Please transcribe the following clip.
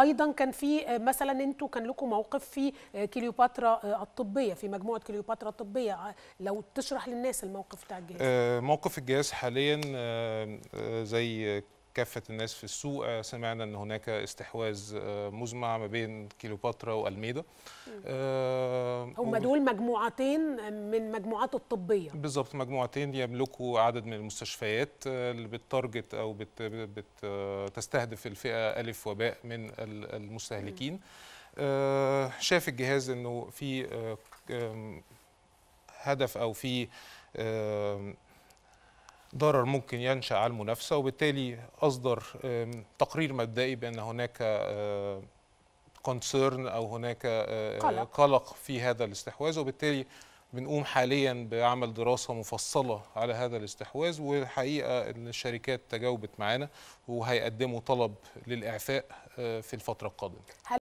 ايضا كان في آه، مثلا انتوا كان لكم موقف في آه، كليوباترا آه، الطبيه في مجموعه كليوباترا الطبيه لو تشرح للناس الموقف بتاع الجهاز موقف الجهاز حاليا زي كافة الناس في السوق سمعنا أن هناك استحواذ مزمع ما بين كليوباترا وألميدا هم دول مجموعتين من مجموعات الطبيه بالظبط مجموعتين يملكوا عدد من المستشفيات آه، اللي بتارجت او بتستهدف الفئه الف وباء من المستهلكين آه، شاف الجهاز انه في آه، هدف او في ضرر ممكن ينشا على المنافسه وبالتالي اصدر تقرير مبدئي بان هناك كونسيرن او هناك آه، آه، قلق. قلق في هذا الاستحواذ وبالتالي بنقوم حاليا بعمل دراسه مفصله على هذا الاستحواذ والحقيقه ان الشركات تجاوبت معانا وهيقدموا طلب للاعفاء آه، في الفتره القادمه